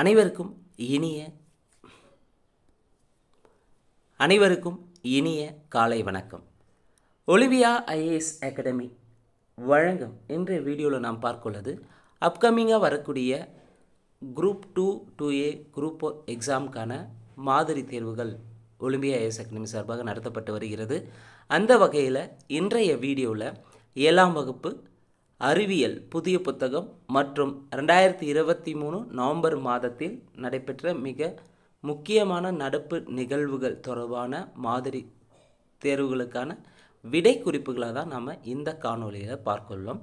அனைவருக்கும் இனிய அனைவருக்கும் இனிய காலை வணக்கம் ஒலிவியா ஐஏஎஸ் அகாடமி வழங்கும் இன்றைய வீடியோவில் நாம் பார்க்குள்ளது அப்கமிங்காக வரக்கூடிய group two two A group four எக்ஸாமுக்கான மாதிரி தேர்வுகள் ஒலிம்பியா ஐஎஸ் அகாடமி சார்பாக நடத்தப்பட்டு வருகிறது அந்த வகையில் இன்றைய வீடியோவில் ஏழாம் வகுப்பு அறிவியல் புதிய புத்தகம் மற்றும் ரெண்டாயிரத்தி இருபத்தி மூணு நவம்பர் மாதத்தில் நடைபெற்ற மிக முக்கியமான நடப்பு நிகழ்வுகள் தொடர்பான மாதிரி தேர்வுகளுக்கான விடை குறிப்புகளை தான் நாம் இந்த காணொலியில் பார்க்கொள்ளோம்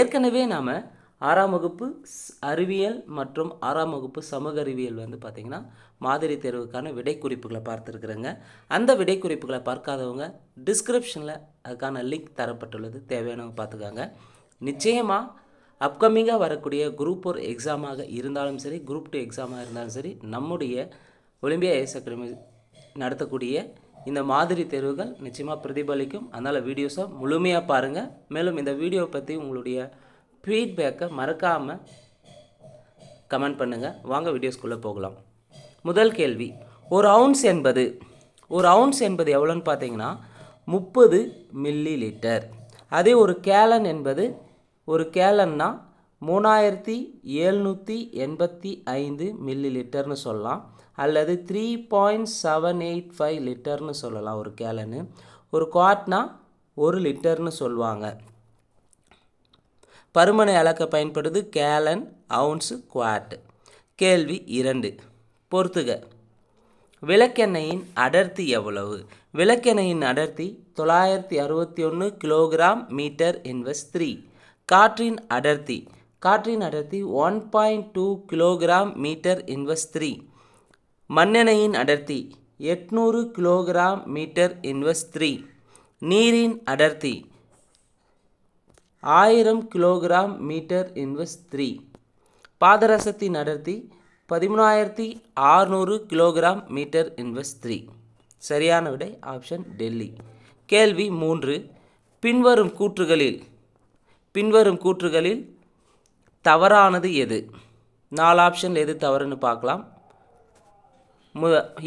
ஏற்கனவே நாம் ஆறாம் வகுப்பு அறிவியல் மற்றும் ஆறாம் வகுப்பு சமூக அறிவியல் வந்து பார்த்திங்கன்னா மாதிரி தேர்வுக்கான விடை குறிப்புகளை பார்த்துருக்குறேங்க அந்த விடை குறிப்புகளை பார்க்காதவங்க டிஸ்கிரிப்ஷனில் அதுக்கான லிங்க் தரப்பட்டுள்ளது தேவையானவங்க பார்த்துக்காங்க நிச்சயமாக அப்கமிங்காக வரக்கூடிய குரூப் ஃபோர் எக்ஸாமாக இருந்தாலும் சரி குரூப் டூ எக்ஸாமாக இருந்தாலும் சரி நம்முடைய ஒலிம்பியா எஸ் அகாடமி நடத்தக்கூடிய இந்த மாதிரி தேர்வுகள் நிச்சயமாக பிரதிபலிக்கும் அதனால் வீடியோஸை முழுமையாக பாருங்கள் மேலும் இந்த வீடியோவை பற்றி உங்களுடைய ஃபீட்பேக்கை மறக்காமல் கமெண்ட் பண்ணுங்கள் வாங்க வீடியோஸ்குள்ளே போகலாம் முதல் கேள்வி ஒரு அவுன்ஸ் என்பது ஒரு அவுன்ஸ் என்பது எவ்வளோன்னு பார்த்தீங்கன்னா முப்பது மில்லி லிட்டர் அதே ஒரு கேலன் என்பது ஒரு கேலன்னா மூணாயிரத்தி ஏழ்நூற்றி எண்பத்தி ஐந்து மில்லி லிட்டர்னு சொல்லலாம் அல்லது three point seven eight five லிட்டர்னு சொல்லலாம் ஒரு கேலனு ஒரு குவாட்னா ஒரு லிட்டர்னு சொல்லுவாங்க பருமனை அளக்க பயன்படுது கேலன் அவுன்ஸு குவாட் கேள்வி இரண்டு பொறுத்துக விளக்கெண்ணெயின் அடர்த்தி எவ்வளவு விளக்கெண்ணெயின் அடர்த்தி தொள்ளாயிரத்தி அறுபத்தி ஒன்று கிலோகிராம் மீட்டர் இன்வெஸ்ட் த்ரீ காற்றின் அடர்த்தி காற்றின் அடர்த்தி one point two kilogram metre inverse three மண்ணெண்ணையின் அடர்த்தி எட்நூறு கிலோகிராம் மீட்டர் இன்வர்ஸ் த்ரீ நீரின் அடர்த்தி ஆயிரம் கிலோகிராம் மீட்டர் இன்வர்ஸ் த்ரீ பாதரசத்தின் அடர்த்தி பதிமூணாயிரத்தி ஆறுநூறு கிலோகிராம் மீட்டர் இன்வர்ஸ் த்ரீ சரியான விடை ஆப்ஷன் டெல்லி கேள்வி மூன்று பின்வரும் கூற்றுகளில் பின்வரும் கூற்றுகளில் தவறானது எது நாலு ஆப்ஷன் எது தவறுன்னு பார்க்கலாம்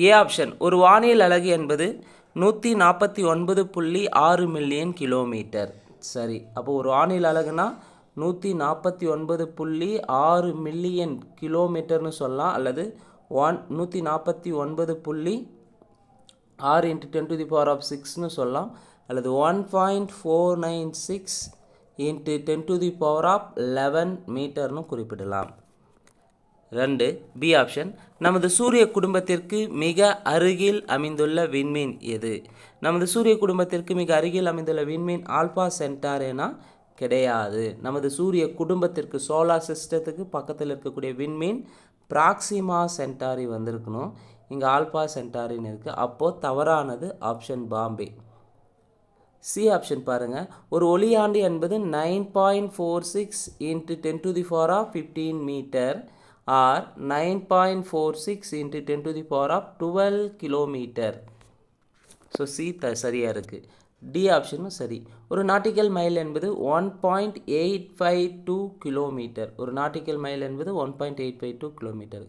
ஏ ஆப்ஷன் ஒரு வானியல் அழகு என்பது நூற்றி நாற்பத்தி ஒன்பது புள்ளி ஆறு மில்லியன் கிலோமீட்டர் சரி அப்போ ஒரு வானியல் அழகுனா நூற்றி நாற்பத்தி ஒன்பது புள்ளி ஆறு மில்லியன் கிலோமீட்டர்னு சொல்லலாம் அல்லது ஒன் நூற்றி நாற்பத்தி ஒன்பது புள்ளி ஆறு into ten to the power of சிக்ஸ்னு சொல்லலாம் அல்லது one point four nine six into ten to the power of eleven மீட்டர்னு குறிப்பிடலாம் ரெண்டு பி ஆப்ஷன் நமது சூரிய குடும்பத்திற்கு மிக அருகில் அமைந்துள்ள விண்மீன் எது நமது சூரிய குடும்பத்திற்கு மிக அருகில் அமைந்துள்ள விண்மீன் ஆல்பா சென்டாரேனா கிடையாது நமது சூரிய குடும்பத்திற்கு சோலார் சிஸ்டத்துக்கு பக்கத்தில் இருக்கக்கூடிய விண்மீன் பிராக்சிமா சென்டாரி வந்திருக்கணும் இங்கே ஆல்பா சென்டாரின்னு இருக்குது அப்போது தவறானது ஆப்ஷன் பாம்பே சி ஆப்ஷன் பாருங்கள் ஒரு ஒளியாண்டு என்பது nine point four six into ten to the four of fifteen metre or nine point four six into ten to the power of twelve kilometre so C த சரியாக இருக்குது டி ஆப்ஷனும் சரி ஒரு நாட்டிக்கல் மைல் என்பது one point eight five two kilometre ஒரு nautical mile என்பது one point eight five two kilometre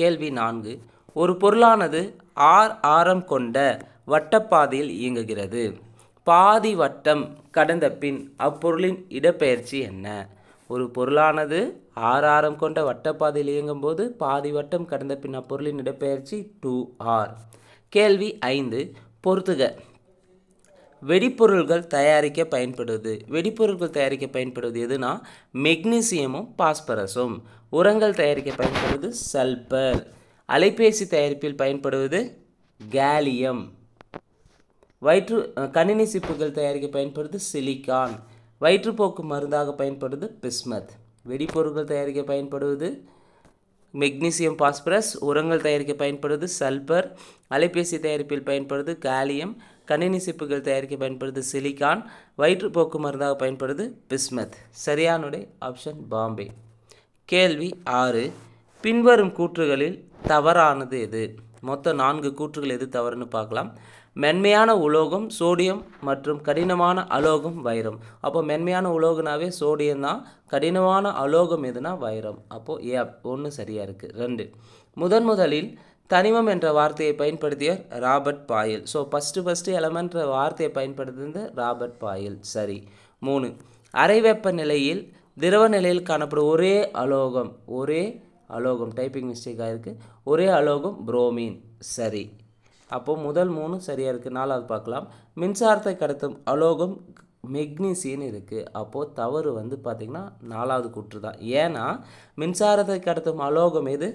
கேள்வி நான்கு ஒரு பொருளானது ஆர் ஆரம் கொண்ட வட்டப்பாதையில் இயங்குகிறது பாதி வட்டம் கடந்த பின் அப்பொருளின் இடப்பெயர்ச்சி என்ன ஒரு பொருளானது ஆர் ஆரம் கொண்ட வட்டப்பாதையில் இயங்கும்போது பாதி வட்டம் கடந்த பின் அப்பொருளின் இடப்பெயர்ச்சி டூ ஆர் கேள்வி ஐந்து பொறுத்துக வெடிப்பொருள்கள் தயாரிக்க பயன்படுவது வெடிப்பொருட்கள் தயாரிக்க பயன்படுவது எதுனா மெக்னீசியமும் பாஸ்பரஸும் உரங்கள் தயாரிக்க பயன்படுவது சல்பர் அலைபேசி தயாரிப்பில் பயன்படுவது கேலியம் வயிற்று கணினி சிப்புகள் தயாரிக்க பயன்படுது சிலிக்கான் வயிற்றுப்போக்கு மருந்தாக பயன்படுது பிஸ்மத் வெடிப்பொருட்கள் தயாரிக்க பயன்படுவது மெக்னீசியம் பாஸ்பரஸ் உரங்கள் தயாரிக்க பயன்படுது சல்பர் அலைபேசி தயாரிப்பில் பயன்படுது காலியம் கணினி சிப்புகள் தயாரிக்க பயன்படுது சிலிக்கான் வயிற்றுப்போக்கு மருந்தாக பயன்படுது பிஸ்மத் சரியானுடைய ஆப்ஷன் பாம்பே கேள்வி ஆறு பின்வரும் கூற்றுகளில் தவறானது எது மொத்தம் நான்கு கூற்றுகள் எது தவறுன்னு பார்க்கலாம் மென்மையான உலோகம் சோடியம் மற்றும் கடினமான அலோகம் வைரம் அப்போ மென்மையான உலோகனாவே சோடியம் தான் கடினமான அலோகம் எதுனா வைரம் அப்போது ஏ ஒன்று சரியாக இருக்குது ரெண்டு முதன் முதலில் தனிமம் என்ற வார்த்தையை பயன்படுத்திய Robert Boyle so first first எலமெண்ட்ற வார்த்தையை பயன்படுத்தினது ராபர்ட் பாயில் சரி மூணு அரை வெப்ப நிலையில் திரவ நிலையில் காணப்படும் ஒரே அலோகம் ஒரே அலோகம் டைப்பிங் மிஸ்டேக் ஆகிருக்கு ஒரே அலோகம் புரோமீன் சரி அப்போது முதல் மூணு சரியாக இருக்குது நாலாவது பார்க்கலாம் மின்சாரத்தை கடத்தும் அலோகம் மெக்னீசியன் இருக்குது அப்போது தவறு வந்து பார்த்திங்கன்னா நாலாவது குற்று தான் ஏன்னா மின்சாரத்தை கடத்தும் அலோகம் எது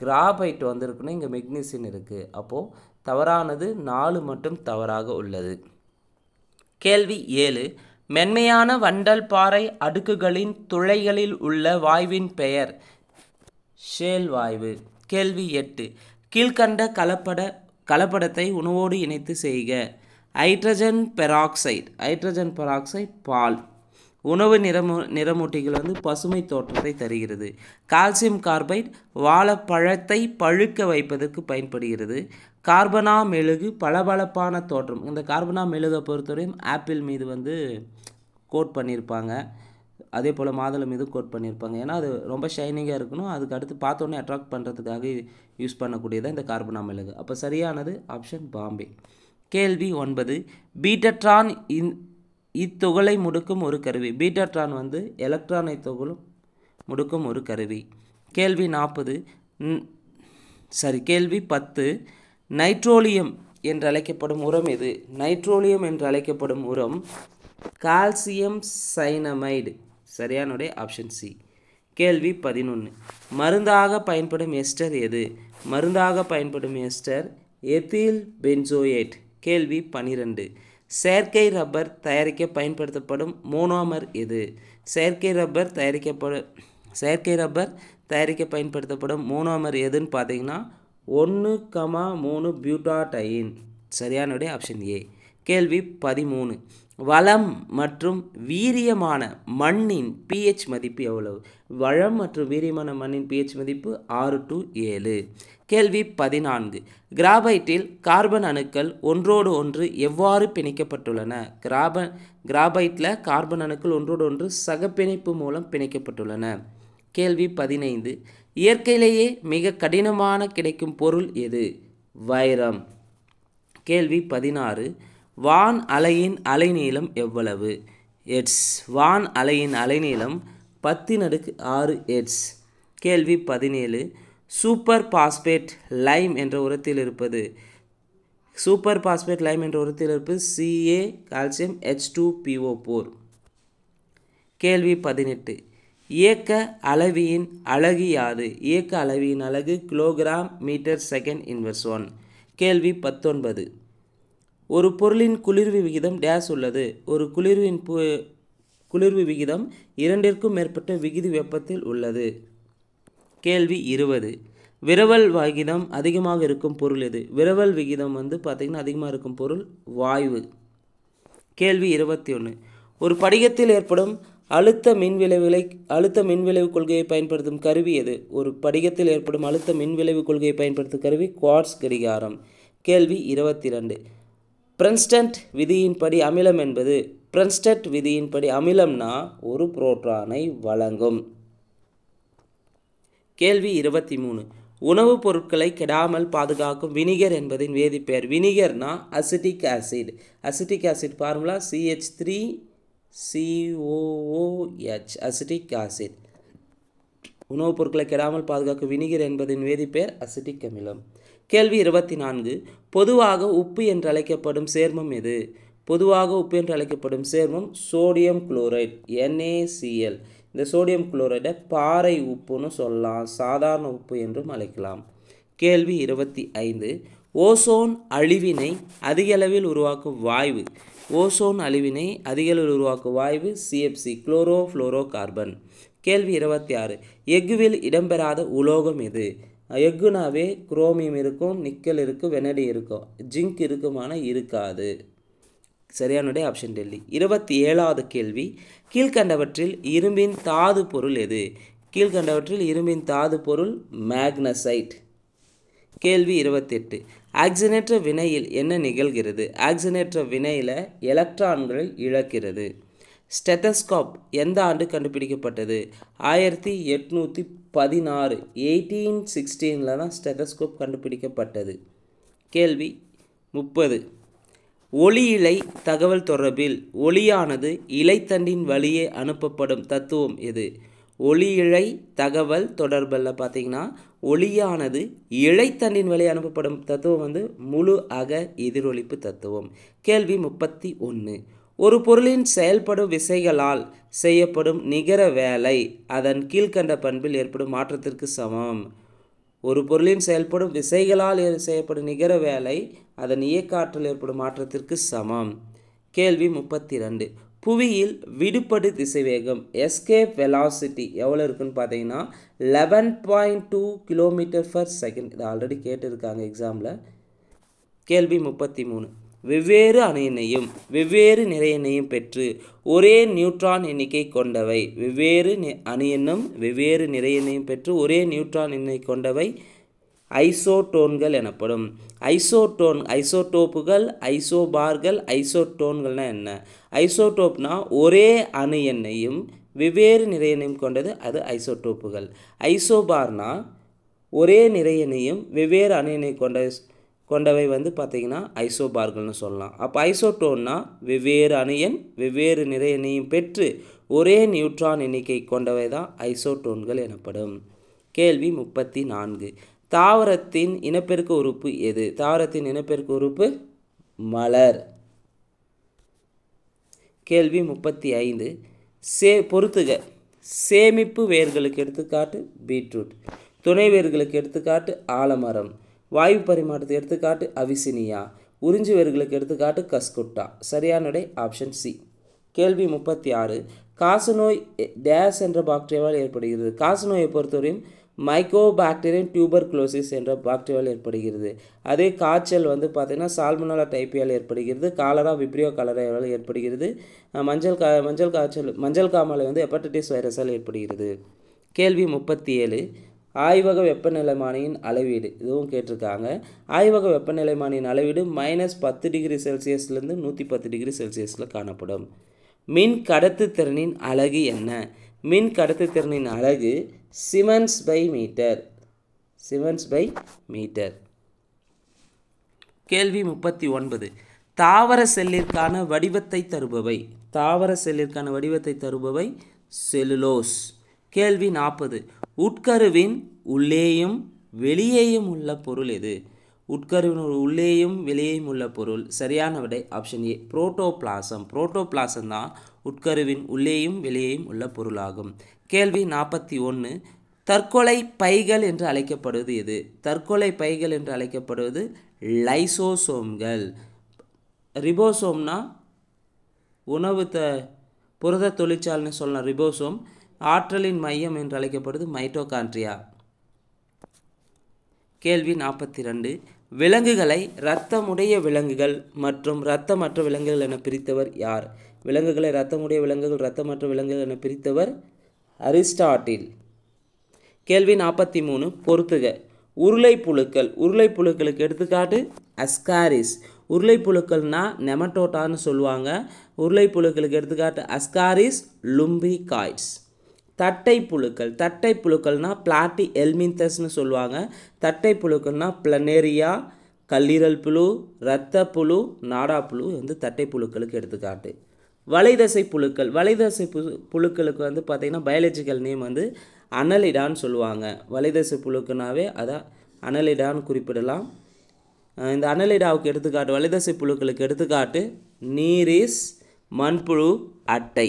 கிராபைட் வந்திருக்குன்னா இங்கே மெக்னீசியன் இருக்குது அப்போது தவறானது நாலு மட்டும் தவறாக உள்ளது கேள்வி ஏழு மென்மையான வண்டல் பாறை அடுக்குகளின் துளைகளில் உள்ள வாயுவின் பெயர் ஷேல் வாய்வு கேள்வி எட்டு கீழ்கண்ட கலப்பட கலப்படத்தை உணவோடு இணைத்து செய்க ஹைட்ரஜன் பெராக்சைடு ஹைட்ரஜன் பெராக்சைடு பால் உணவு நிறமூ நிறமூட்டிகள் வந்து பசுமை தோற்றத்தை தருகிறது கால்சியம் கார்பைட் வாழைப்பழத்தை பழுக்க வைப்பதற்கு பயன்படுகிறது கார்பனா மெழுகு பளபளப்பான தோற்றம் இந்த கார்பனா மெழுகை பொறுத்தவரையும் ஆப்பிள் மீது வந்து கோட் பண்ணியிருப்பாங்க அதே போல் மாதுளம் மீது கோட் பண்ணியிருப்பாங்க ஏன்னா அது ரொம்ப ஷைனிங்காக இருக்கணும் அதுக்கு அடுத்து பார்த்தோன்னே அட்ராக்ட் பண்ணுறதுக்காக யூஸ் பண்ணக்கூடியதான் இந்த கார்பன் அமிலகு அப்போ சரியானது ஆப்ஷன் பாம்பே கேள்வி ஒன்பது பீட்டட்ரான் இன் இத்துகளை முடுக்கும் ஒரு கருவி பீட்டட்ரான் வந்து எலக்ட்ரானை துகளும் முடுக்கும் ஒரு கருவி கேள்வி நாற்பது சரி கேள்வி பத்து நைட்ரோலியம் என்று அழைக்கப்படும் உரம் எது நைட்ரோலியம் என்று அழைக்கப்படும் உரம் கால்சியம் சைனமைடு சரியானுடைய ஆப்ஷன் சி கேள்வி பதினொன்று மருந்தாக பயன்படும் எஸ்டர் எது மருந்தாக பயன்படும் எஸ்டர் எத்தில் பென்சோயேட் கேள்வி பனிரெண்டு செயற்கை ரப்பர் தயாரிக்க பயன்படுத்தப்படும் மோனோமர் எது செயற்கை ரப்பர் தயாரிக்கப்படும் செயற்கை ரப்பர் தயாரிக்க பயன்படுத்தப்படும் மோனோமர் எதுன்னு பார்த்தீங்கன்னா ஒன்று கமா மூணு பியூட்டாடையின் சரியானுடைய ஆப்ஷன் ஏ கேள்வி பதிமூணு வளம் மற்றும் வீரியமான மண்ணின் பிஹெச் மதிப்பு எவ்வளவு வளம் மற்றும் வீரியமான மண்ணின் பிஹெச் மதிப்பு ஆறு டு ஏழு கேள்வி பதினான்கு கிராபைட்டில் கார்பன் அணுக்கள் ஒன்றோடு ஒன்று எவ்வாறு பிணைக்கப்பட்டுள்ளன கிராப கிராபைட்டில் கார்பன் அணுக்கள் ஒன்றோடு ஒன்று சகப்பிணைப்பு மூலம் பிணைக்கப்பட்டுள்ளன கேள்வி பதினைந்து இயற்கையிலேயே மிக கடினமான கிடைக்கும் பொருள் எது வைரம் கேள்வி பதினாறு வான் அலையின் அலைநீளம் எவ்வளவு எட்ஸ் வான் அலையின் அலைநீளம் பத்து நடுக்கு ஆறு எட்ஸ் கேள்வி பதினேழு சூப்பர் பாஸ்பேட் லைம் என்ற உரத்தில் இருப்பது சூப்பர் பாஸ்பேட் லைம் என்ற உரத்தில் இருப்பது CA calcium H two PO four கேள்வி பதினெட்டு இயக்க அளவியின் அழகு யாது இயக்க அளவியின் அழகு kilogram metre second inverse one கேள்வி பத்தொன்பது ஒரு பொருளின் குளிர்வு விகிதம் டேஸ் உள்ளது ஒரு குளிர்வின் பு குளிர்வு விகிதம் இரண்டிற்கும் மேற்பட்ட விகித வெப்பத்தில் உள்ளது கேள்வி இருபது விரவல் விகிதம் அதிகமாக இருக்கும் பொருள் எது விரவல் விகிதம் வந்து பார்த்திங்கன்னா அதிகமாக இருக்கும் பொருள் வாய்வு கேள்வி இருபத்தி ஒன்று ஒரு படிகத்தில் ஏற்படும் அழுத்த மின் விளைவுகளை அழுத்த மின் விளைவு கொள்கையை பயன்படுத்தும் கருவி எது ஒரு படிகத்தில் ஏற்படும் அழுத்த மின் விளைவு கொள்கையை பயன்படுத்தும் கருவி குவாட்ஸ் கடிகாரம் கேள்வி இருபத்தி ரெண்டு பிரன்ஸ்டன்ட் விதியின்படி அமிலம் என்பது பிரன்ஸ்டன்ட் விதியின்படி அமிலம்னா ஒரு புரோட்டானை வழங்கும் கேள்வி இருபத்தி மூணு உணவுப் பொருட்களை கெடாமல் பாதுகாக்கும் வினிகர் என்பதின் வேதிப்பெயர் வினிகர்னா acetic acid acetic acid formula CH three COOH acetic acid உணவுப் பொருட்களை கெடாமல் பாதுகாக்கும் வினிகர் என்பதின் வேதிப்பெயர் அசிட்டிக் அமிலம் கேள்வி இருபத்தி நான்கு பொதுவாக உப்பு என்று அழைக்கப்படும் சேர்மம் எது பொதுவாக உப்பு என்று அழைக்கப்படும் சேர்மம் சோடியம் குளோரைட் என்ஏசிஎல் இந்த சோடியம் குளோரைடை பாறை உப்புன்னு சொல்லலாம் சாதாரண உப்பு என்றும் அழைக்கலாம் கேள்வி இருபத்தி ஐந்து ஓசோன் அழிவினை அதிகளவில் உருவாக்கும் வாய்வு ஓசோன் அழிவினை அதிகளவில் உருவாக்கும் வாய்வு சிஎஃப்சி குளோரோ ஃப்ளோரோ கார்பன் கேள்வி இருபத்தி ஆறு எஃகுவில் இடம்பெறாத உலோகம் எது எஃகுனாவே குரோமியம் இருக்கும் நிக்கல் இருக்கும் வெனடி இருக்கும் ஜிங்க் இருக்குமான இருக்காது சரியானுடைய ஆப்ஷன் டெல்லி இருபத்தி ஏழாவது கேள்வி கீழ்கண்டவற்றில் இரும்பின் தாது பொருள் எது கீழ்கண்டவற்றில் இரும்பின் தாது பொருள் மேக்னசைட் கேள்வி இருபத்தெட்டு ஆக்சினேற்ற வினையில் என்ன நிகழ்கிறது ஆக்சினேற்ற வினையில் எலக்ட்ரான்கள் இழக்கிறது ஸ்டெத்தஸ்கோப் எந்த ஆண்டு கண்டுபிடிக்கப்பட்டது ஆயிரத்தி எட்நூற்றி பதினாறு எயிட்டீன் சிக்ஸ்டீனில் தான் ஸ்டெதஸ்கோப் கண்டுபிடிக்கப்பட்டது கேள்வி முப்பது ஒளி இலை தகவல் தொடர்பில் ஒளியானது இலைத்தண்டின் வழியே அனுப்பப்படும் தத்துவம் எது ஒளி இழை தகவல் தொடர்பில் பார்த்தீங்கன்னா ஒளியானது இழைத்தண்டின் வழி அனுப்பப்படும் தத்துவம் வந்து முழு அக எதிரொலிப்பு தத்துவம் கேள்வி முப்பத்தி ஒன்று ஒரு பொருளின் செயல்படும் விசைகளால் செய்யப்படும் நிகர வேலை அதன் கீழ்கண்ட பண்பில் ஏற்படும் மாற்றத்திற்கு சமம் ஒரு பொருளின் செயல்படும் விசைகளால் செய்யப்படும் நிகர வேலை அதன் இயக்க ஆற்றல் ஏற்படும் மாற்றத்திற்கு சமம் கேள்வி முப்பத்தி ரெண்டு புவியில் விடுபடு திசைவேகம் எஸ்கேப் வெலாசிட்டி எவ்வளோ இருக்குன்னு பார்த்தீங்கன்னா eleven point two kilometre per second இது ஆல்ரெடி கேட்டிருக்காங்க எக்ஸாமில் கேள்வி முப்பத்தி மூணு வெவ்வேறு அணையினையும் வெவ்வேறு நிறையினையும் பெற்று ஒரே நியூட்ரான் எண்ணிக்கை கொண்டவை வெவ்வேறு அணியினும் வெவ்வேறு நிறையினையும் பெற்று ஒரே நியூட்ரான் எண்ணை கொண்டவை ஐசோடோன்கள் எனப்படும் ஐசோடோன் ஐசோடோப்புகள் ஐசோபார்கள் ஐசோடோன்கள்னால் என்ன ஐசோடோப்னா ஒரே அணு எண்ணையும் வெவ்வேறு நிறையனையும் கொண்டது அது ஐசோடோப்புகள் ஐசோபார்னா ஒரே நிறையினையும் வெவ்வேறு அணு கொண்ட கொண்டவை வந்து பார்த்திங்கன்னா ஐசோபார்கள்னு சொல்லலாம் அப்போ ஐசோட்டோன்னா வெவ்வேறு அணியன் வெவ்வேறு நிறையணியும் பெற்று ஒரே நியூட்ரான் எண்ணிக்கை கொண்டவை தான் ஐசோட்டோன்கள் எனப்படும் கேள்வி முப்பத்தி நான்கு தாவரத்தின் இனப்பெருக்க உறுப்பு எது தாவரத்தின் இனப்பெருக்க உறுப்பு மலர் கேள்வி முப்பத்தி ஐந்து சே பொறுத்துக சேமிப்பு வேர்களுக்கு எடுத்துக்காட்டு பீட்ரூட் துணை வேர்களுக்கு எடுத்துக்காட்டு ஆலமரம் வாயு பரிமாற்றத்தை எடுத்துக்காட்டு அவிசினியா உறிஞ்சுவர்களுக்கு எடுத்துக்காட்டு கஸ்குட்டா சரியான விடை ஆப்ஷன் சி கேள்வி முப்பத்தி ஆறு காசநோய் டேஸ் என்ற பாக்டீரியாவால் ஏற்படுகிறது காசநோயை பொறுத்தவரையும் பாக்டீரியன் டியூபர் குளோசிஸ் என்ற பாக்டீரியாவில் ஏற்படுகிறது அதே காய்ச்சல் வந்து பார்த்திங்கன்னா சால்மனோலா டைப்பியால் ஏற்படுகிறது காலரா விப்ரியோ கலரால் ஏற்படுகிறது மஞ்சள் கா மஞ்சள் காய்ச்சல் மஞ்சள் காமாலை வந்து ஹெப்படைட்டிஸ் வைரஸால் ஏற்படுகிறது கேள்வி முப்பத்தி ஏழு ஆய்வக வெப்பநிலைமானியின் அளவீடு இதுவும் கேட்டிருக்காங்க ஆய்வக வெப்பநிலைமானியின் அளவீடு மைனஸ் பத்து டிகிரி செல்சியஸ்லேருந்து நூற்றி பத்து டிகிரி செல்சியஸில் காணப்படும் மின் கடத்து திறனின் அழகு என்ன மின் கடத்து திறனின் அழகு siemens by metre siemens by metre கேள்வி முப்பத்தி ஒன்பது தாவர செல்லிற்கான வடிவத்தை தருபவை தாவர செல்லிற்கான வடிவத்தை தருபவை செலுலோஸ் கேள்வி நாற்பது உட்கருவின் உள்ளேயும் வெளியேயும் உள்ள பொருள் எது உட்கருவின் உள்ளேயும் வெளியேயும் உள்ள பொருள் சரியான விடை ஆப்ஷன் ஏ புரோட்டோபிளாசம் புரோட்டோபிளாசம் தான் உட்கருவின் உள்ளேயும் வெளியேயும் உள்ள பொருளாகும் கேள்வி நாற்பத்தி ஒன்று தற்கொலை பைகள் என்று அழைக்கப்படுவது எது தற்கொலை பைகள் என்று அழைக்கப்படுவது லைசோசோம்கள் ரிபோசோம்னா உணவு த புரத தொழிற்சாலைன்னு சொல்லலாம் ரிபோசோம் ஆற்றலின் மையம் என்று அழைக்கப்படுது மைட்டோகான்ட்ரியா கேள்வி நாற்பத்தி ரெண்டு விலங்குகளை இரத்தமுடைய விலங்குகள் மற்றும் இரத்தமற்ற விலங்குகள் என பிரித்தவர் யார் விலங்குகளை இரத்தமுடைய விலங்குகள் இரத்தமற்ற விலங்குகள் என பிரித்தவர் அரிஸ்டாட்டில் கேள்வி நாற்பத்தி மூணு பொறுத்துக உருளை புழுக்கள் உருளை புழுக்களுக்கு எடுத்துக்காட்டு அஸ்காரிஸ் உருளை புழுக்கள்னால் நெமட்டோட்டான்னு சொல்லுவாங்க உருளை புழுக்களுக்கு எடுத்துக்காட்டு அஸ்காரிஸ் லும்பிகாய்ஸ் தட்டை புழுக்கள் தட்டை புழுக்கள்னால் பிளாட்டி எல்மின்தஸ்னு சொல்லுவாங்க தட்டை புழுக்கள்னால் பிளனேரியா கல்லீரல் புழு இரத்த புழு நாடா புழு வந்து தட்டை புழுக்களுக்கு எடுத்துக்காட்டு வலைதசை புழுக்கள் வலைதசை புழு புழுக்களுக்கு வந்து பார்த்திங்கன்னா பயாலஜிக்கல் நேம் வந்து அனலிடான்னு சொல்லுவாங்க வலைதசை புழுக்குனாவே அதான் அனலிடான்னு குறிப்பிடலாம் இந்த அனலிடாவுக்கு எடுத்துக்காட்டு வலைதசை புழுக்களுக்கு எடுத்துக்காட்டு நீரிஸ் மண்புழு அட்டை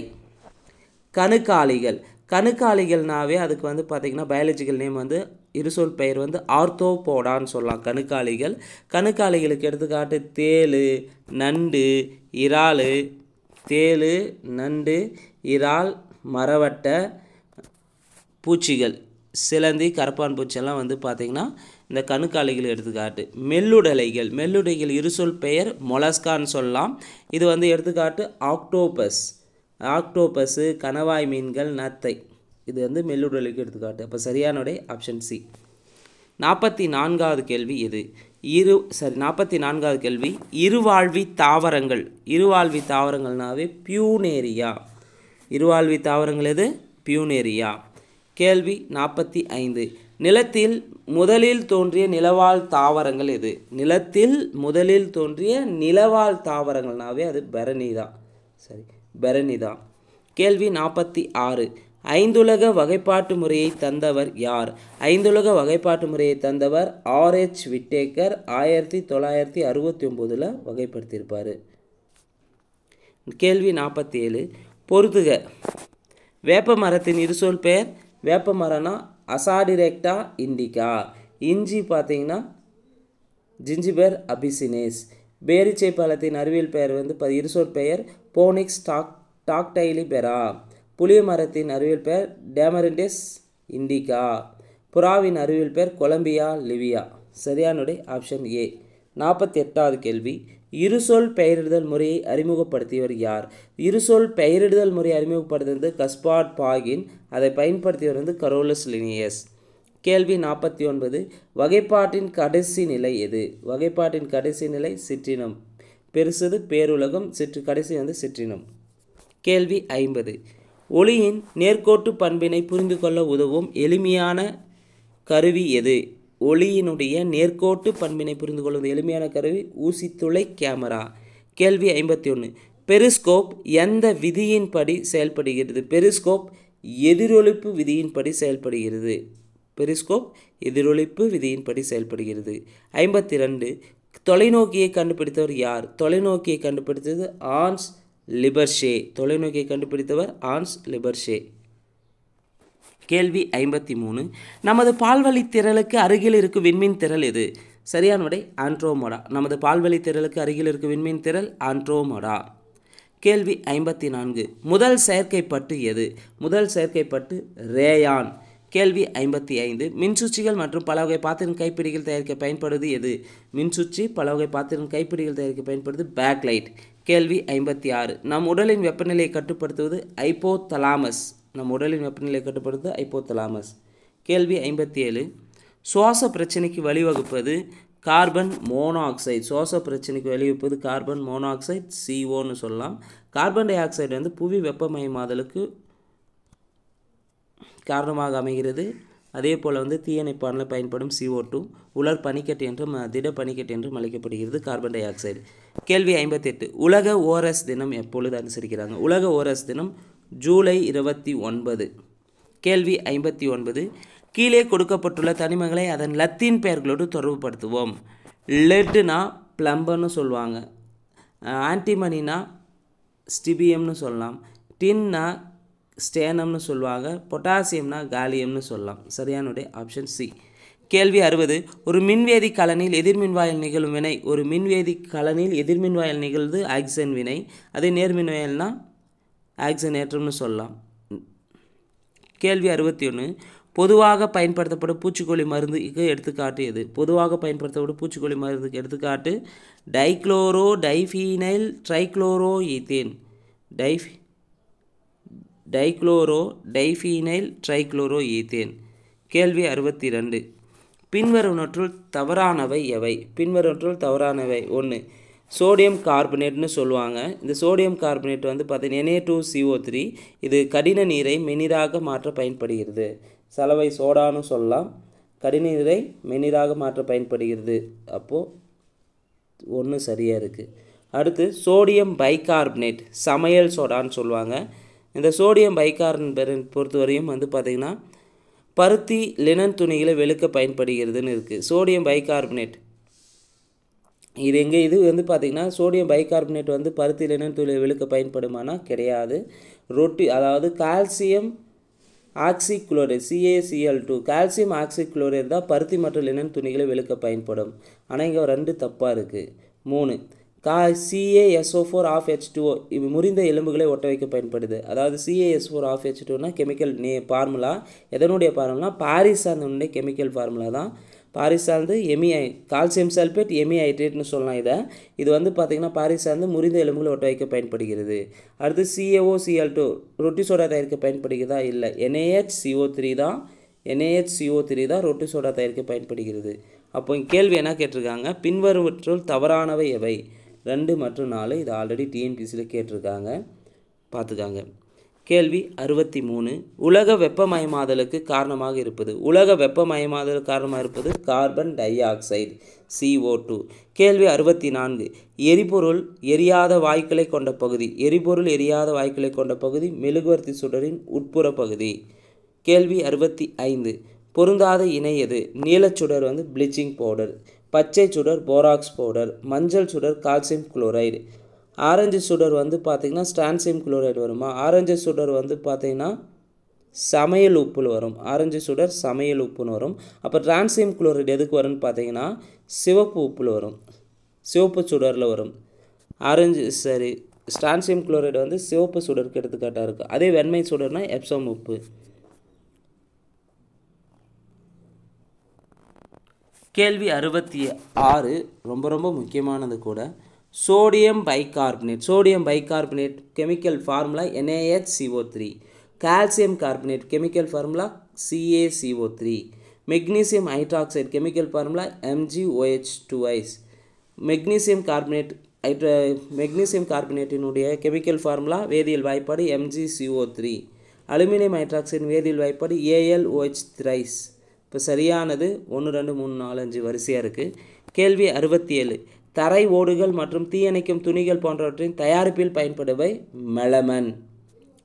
கணுக்காளிகள் கணுக்காளிகள்னாவே அதுக்கு வந்து பார்த்திங்கன்னா பயாலஜிக்கல் நேம் வந்து இருசொல் பெயர் வந்து ஆர்த்தோபோடான்னு சொல்லலாம் கணுக்காளிகள் கணுக்காளிகளுக்கு எடுத்துக்காட்டு தேள் நண்டு இறால் தேள் நண்டு இறால் மரவட்டை பூச்சிகள் சிலந்தி கரப்பான் பூச்சியெல்லாம் வந்து பார்த்திங்கன்னா இந்த கணுக்காலிகள் எடுத்துக்காட்டு மெல்லுடலைகள் மெல்லுடைகள் இருசொல் பெயர் மொலஸ்கான்னு சொல்லலாம் இது வந்து எடுத்துக்காட்டு ஆக்டோபஸ் ஆக்டோபஸு கணவாய் மீன்கள் நத்தை இது வந்து மெல்லுடலுக்கு எடுத்துக்காட்டு அப்போ சரியானுடைய ஆப்ஷன் சி நாற்பத்தி நான்காவது கேள்வி எது இரு சரி நாற்பத்தி நான்காவது கேள்வி இருவாழ்வி தாவரங்கள் இருவாழ்வி தாவரங்கள்னாவே பியூனேரியா இருவாழ்வி தாவரங்கள் எது பியூனேரியா கேள்வி நாற்பத்தி ஐந்து நிலத்தில் முதலில் தோன்றிய நிலவாழ் தாவரங்கள் எது நிலத்தில் முதலில் தோன்றிய நிலவாழ் தாவரங்கள்னாவே அது பரணி தான் சரி பரணிதா கேள்வி நாற்பத்தி ஆறு ஐந்துலக வகைப்பாட்டு முறையை தந்தவர் யார் ஐந்துலக வகைப்பாட்டு முறையை தந்தவர் எச் விட்டேக்கர் ஆயிரத்தி தொள்ளாயிரத்தி அறுபத்தி ஒம்போதில் வகைப்படுத்தியிருப்பார் கேள்வி நாற்பத்தி ஏழு பொருத்துக வேப்ப மரத்தின் இருசொல் பெயர் வேப்ப மரம்னா அசாடிரெக்டா இண்டிகா இஞ்சி பார்த்தீங்கன்னா ஜிஞ்சிபர் அபிசினேஸ் பேரிச்சை பழத்தின் அறிவியல் பெயர் வந்து இருசோல் பெயர் போனிக்ஸ் டாக் டாக்டைலிபெரா புளிய மரத்தின் அறிவியல் பெயர் டேமரிண்டிஸ் இண்டிகா புறாவின் அறிவியல் பெயர் கொலம்பியா லிவியா சரியானுடைய ஆப்ஷன் ஏ நாற்பத்தி எட்டாவது கேள்வி இருசொல் பெயரிடுதல் முறையை அறிமுகப்படுத்தியவர் யார் இருசொல் பெயரிடுதல் முறையை அறிமுகப்படுத்துவது கஸ்பாட் பாகின் அதை பயன்படுத்தியவர் வந்து கரோலஸ் லினியஸ் கேள்வி நாற்பத்தி ஒன்பது வகைப்பாட்டின் கடைசி நிலை எது வகைப்பாட்டின் கடைசி நிலை சிற்றினம் பெருசது பேருலகம் சிற்று கடைசி வந்து சிற்றினம் கேள்வி ஐம்பது ஒளியின் நேர்கோட்டு பண்பினை புரிந்து கொள்ள உதவும் எளிமையான கருவி எது ஒளியினுடைய நேர்கோட்டு பண்பினை புரிந்து கொள்வது எளிமையான கருவி ஊசித்துளை கேமரா கேள்வி ஐம்பத்தி ஒன்று பெரிஸ்கோப் எந்த விதியின்படி செயல்படுகிறது பெரிஸ்கோப் எதிரொலிப்பு விதியின்படி செயல்படுகிறது பெரிஸ்கோப் எதிரொலிப்பு விதியின்படி செயல்படுகிறது ஐம்பத்தி ரெண்டு தொலைநோக்கியை கண்டுபிடித்தவர் யார் தொலைநோக்கியை கண்டுபிடித்தது ஆன்ஸ் லிபர்ஷே தொலைநோக்கியை கண்டுபிடித்தவர் ஆன்ஸ் லிபர்ஷே கேள்வி ஐம்பத்தி மூணு நமது பால்வழி திரளுக்கு அருகில் இருக்கும் விண்மீன் திரள் எது சரியான விடை ஆண்ட்ரோமோடா நமது பால்வழி திரளுக்கு அருகில் இருக்கும் விண்மீன் திரள் ஆண்ட்ரோமோடா கேள்வி ஐம்பத்தி நான்கு முதல் செயற்கை பட்டு எது முதல் செயற்கை பட்டு ரேயான் கேள்வி ஐம்பத்தி ஐந்து மின்சுச்சிகள் மற்றும் பல வகை பாத்திரம் கைப்பிடிகள் தயாரிக்க பயன்படுது எது மின்சுச்சி பல வகை பாத்திரம் கைப்பிடிகள் தயாரிக்க பயன்படுது பேக்லைட் கேள்வி ஐம்பத்தி ஆறு நம் உடலின் வெப்பநிலையை கட்டுப்படுத்துவது ஐப்போதலாமஸ் நம் உடலின் வெப்பநிலையை கட்டுப்படுத்துவது ஐப்போதலாமஸ் கேள்வி ஐம்பத்தி ஏழு சுவாச பிரச்சனைக்கு வழிவகுப்பது கார்பன் மோனோஆக்சைடு சுவாச பிரச்சனைக்கு வழிவகுப்பது கார்பன் மோனோஆக்சைடு சிஓன்னு சொல்லலாம் கார்பன் டை ஆக்சைடு வந்து புவி வெப்பமயமாதலுக்கு காரணமாக அமைகிறது அதே போல் வந்து தீயணைப்பானில் பயன்படும் சிஓ டூ உலர் பனிக்கட்டு என்றும் திட பனிக்கட்டு என்றும் அழைக்கப்படுகிறது கார்பன் டை ஆக்சைடு கேள்வி ஐம்பத்தெட்டு உலக ஓரஸ் தினம் எப்பொழுது அனுசரிக்கிறாங்க உலக ஓரஸ் தினம் ஜூலை இருபத்தி ஒன்பது கேள்வி ஐம்பத்தி ஒன்பது கீழே கொடுக்கப்பட்டுள்ள தனிமங்களை அதன் லத்தீன் பெயர்களோடு தொடர்புபடுத்துவோம் லெட்டுனா பிளம்பர்னு சொல்லுவாங்க ஆன்டிமனினா ஸ்டிபியம்னு சொல்லலாம் டின்னா ஸ்டேனம்னு சொல்லுவாங்க பொட்டாசியம்னா காலியம்னு சொல்லலாம் சரியானுடைய ஆப்ஷன் சி கேள்வி அறுபது ஒரு மின்வேதி கலனில் எதிர்மின்வாயில் நிகழும் வினை ஒரு மின்வேதி கலனில் எதிர்மின்வாயில் நிகழ்ந்து ஆக்சன் வினை அதே நேர்மின்வாயில்னா ஆக்சன் ஏற்றம்னு சொல்லலாம் கேள்வி அறுபத்தி ஒன்று பொதுவாக பயன்படுத்தப்படும் பூச்சிக்கொல்லி மருந்துக்கு எடுத்துக்காட்டு எது பொதுவாக பயன்படுத்தப்படும் பூச்சிக்கொல்லி மருந்துக்கு எடுத்துக்காட்டு டைக்ளோரோ டைஃபீனைல் ட்ரைக்ளோரோ ஈத்தேன் டைஃபி டைக்ளோரோ டைஃபீனைல் ட்ரைக்ளோரோ ஈத்தேன் கேள்வி அறுபத்தி ரெண்டு பின்வருவனற்றுள் தவறானவை எவை பின்வருவற்றுள் தவறானவை ஒன்று சோடியம் கார்பனேட்னு சொல்லுவாங்க இந்த சோடியம் கார்பனேட் வந்து பார்த்தீங்கன்னா என்ஏ டூ சிஓ த்ரீ இது கடின நீரை மெனிராக மாற்ற பயன்படுகிறது சலவை சோடான்னு சொல்லலாம் கடின நீரை மெனிராக மாற்ற பயன்படுகிறது அப்போது ஒன்று சரியாக இருக்குது அடுத்து சோடியம் பைகார்பனேட் சமையல் சோடான்னு சொல்லுவாங்க இந்த சோடியம் பெரு பொறுத்தவரையும் வந்து பார்த்திங்கன்னா பருத்தி லினன் துணிகளை வெளுக்க பயன்படுகிறதுன்னு இருக்குது சோடியம் பைகார்பனேட் இது எங்கே இது வந்து பார்த்திங்கன்னா சோடியம் பைகார்பனேட் வந்து பருத்தி லினன் துணியில் வெளுக்க பயன்படுமானா கிடையாது ரொட்டி அதாவது calcium chloride CACL two calcium chloride தான் பருத்தி மற்றும் லினன் துணிகளை வெளுக்க பயன்படும் ஆனால் இங்கே ரெண்டு தப்பாக இருக்குது மூணு கா CASO four of H two முறிந்த எலும்புகளை ஒட்ட வைக்க பயன்படுது அதாவது சிஏஎஸ் ஃபோர் ஆஃப் ஹெச் டூனா கெமிக்கல் நே ஃபார்முலா எதனுடைய ஃபார்முலா பாரிஸ் சார்ந்தனுடைய கெமிக்கல் ஃபார்முலா தான் பாரிஸ் சார்ந்து எமிஐ கால்சியம் சல்பேட் எமி ஹைட்ரேட்னு சொல்லலாம் இதை இது வந்து பார்த்திங்கன்னா பாரிஸ் சார்ந்து முறிந்த எலும்புகளை ஒட்ட வைக்க பயன்படுகிறது அடுத்து சிஏஓ சிஎல் டூ ரொட்டி சோடா தயாரிக்க பயன்படுகிறதா இல்லை என்ஏஹெச் சிஓ த்ரீ தான் என்ஏஹெச் சிஓ த்ரீ தான் ரொட்டி சோடா தயாரிக்க பயன்படுகிறது அப்போ கேள்வி என்ன கேட்டிருக்காங்க பின்வருவற்றுள் தவறானவை எவை ரெண்டு மற்றும் நாலு இது ஆல்ரெடி டிஎன்பிசியில் கேட்டிருக்காங்க பார்த்துக்காங்க கேள்வி அறுபத்தி மூணு உலக வெப்பமயமாதலுக்கு காரணமாக இருப்பது உலக வெப்பமயமாதலுக்கு காரணமாக இருப்பது carbon dioxide CO two கேள்வி அறுபத்தி நான்கு எரிபொருள் எரியாத வாய்க்களை கொண்ட பகுதி எரிபொருள் எரியாத வாய்க்களை கொண்ட பகுதி மெழுகுவர்த்தி சுடரின் உட்புற பகுதி கேள்வி அறுபத்தி ஐந்து பொருந்தாத இணை எது நீலச்சுடர் வந்து ப்ளீச்சிங் பவுடர் பச்சை சுடர் போராக்ஸ் பவுடர் மஞ்சள் சுடர் கால்சியம் குளோரைடு ஆரஞ்சு சுடர் வந்து பார்த்திங்கன்னா ஸ்டான்சியம் குளோரைடு வருமா ஆரஞ்சு சுடர் வந்து பார்த்திங்கன்னா சமையல் உப்புன்னு வரும் ஆரஞ்சு சுடர் சமையல் உப்புன்னு வரும் அப்போ டிரான்சியம் குளோரைடு எதுக்கு வரும்னு பார்த்தீங்கன்னா சிவப்பு உப்பில் வரும் சிவப்பு சுடரில் வரும் ஆரஞ்சு சரி ஸ்டான்சியம் குளோரைடு வந்து சிவப்பு சுடருக்கு எடுத்துக்காட்டாக இருக்குது அதே வெண்மை சுடர்னால் எப்சம் உப்பு கேள்வி அறுபத்தி ஆறு ரொம்ப ரொம்ப முக்கியமானது கூட sodium bicarbonate sodium bicarbonate chemical formula NAH CO three calcium carbonate chemical formula CACO three magnesium hydroxide chemical formula MGOH two is magnesium carbonate ஹைட்ர மெக்னீசியம் கார்பனேட்டினுடைய கெமிக்கல் ஃபார்முலா வேதியியல் வாய்ப்பாடு எம்ஜிசிஓ த்ரீ அலுமினியம் ஹைட்ராக்சைடின் வேதியியல் வாய்ப்பாடு ஏஎல்ஓஹெச் த்ரைஸ் இப்போ சரியானது ஒன்று ரெண்டு மூணு நாலு அஞ்சு வரிசையாக இருக்குது கேள்வி அறுபத்தி ஏழு தரை ஓடுகள் மற்றும் தீயணைக்கும் துணிகள் போன்றவற்றின் தயாரிப்பில் பயன்படுவை மெலமன்